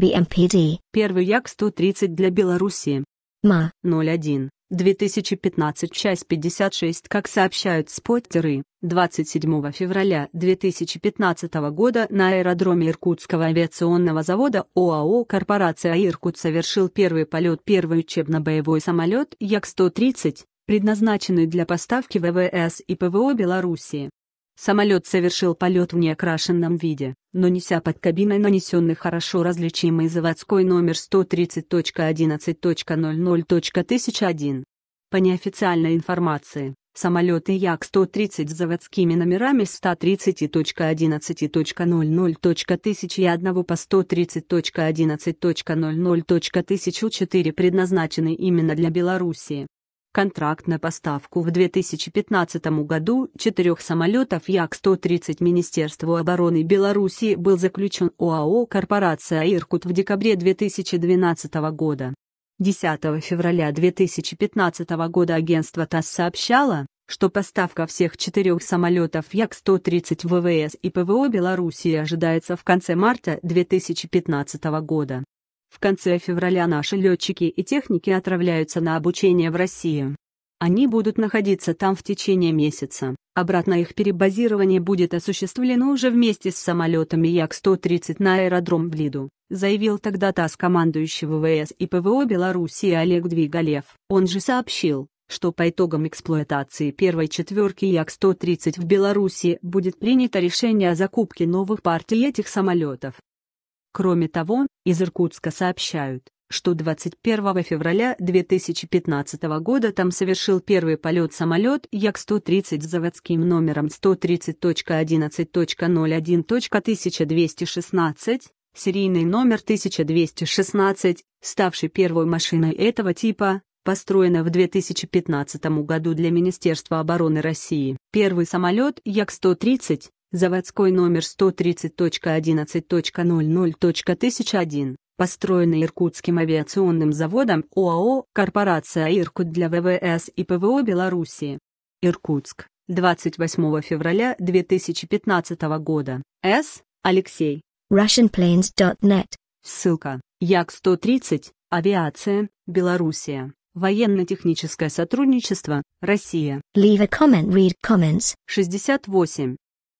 BMPD. Первый Як-130 для Белоруссии. МА. 01. 2015 часть 56 Как сообщают споттеры, 27 февраля 2015 года на аэродроме Иркутского авиационного завода ОАО «Корпорация Иркут» совершил первый полет первый учебно-боевой самолет Як-130, предназначенный для поставки ВВС и ПВО Белоруссии. Самолет совершил полет в неокрашенном виде, но неся под кабиной нанесенный хорошо различимый заводской номер 130.11.00.1001. По неофициальной информации, самолеты Як-130 с заводскими номерами 130.11.00.1000 по 130.11.00.1004 предназначены именно для Белоруссии. Контракт на поставку в 2015 году четырех самолетов Як-130 Министерству обороны Белоруссии был заключен ОАО «Корпорация Иркут» в декабре 2012 года. 10 февраля 2015 года агентство ТАСС сообщало, что поставка всех четырех самолетов Як-130 ВВС и ПВО Белоруссии ожидается в конце марта 2015 года. В конце февраля наши летчики и техники отправляются на обучение в Россию. Они будут находиться там в течение месяца. Обратно их перебазирование будет осуществлено уже вместе с самолетами Як-130 на аэродром Блиду, заявил тогда ТАСС командующий ВВС и ПВО Белоруссии Олег Двигалев. Он же сообщил, что по итогам эксплуатации первой четверки Як-130 в Беларуси будет принято решение о закупке новых партий этих самолетов. Кроме того, из Иркутска сообщают, что 21 февраля 2015 года там совершил первый полет самолет Як-130 с заводским номером 130.11.01.1216, серийный номер 1216, ставший первой машиной этого типа, построена в 2015 году для Министерства обороны России. Первый самолет Як-130 заводской номер 130.11.00.1001, построенный Иркутским авиационным заводом ОАО «Корпорация Иркут» для ВВС и ПВО Белоруссии. Иркутск, 28 февраля 2015 года. С. Алексей. RussianPlanes.net Ссылка. Як-130. Авиация. Белоруссия. Военно-техническое сотрудничество. Россия. Leave a comment. Read comments. 68.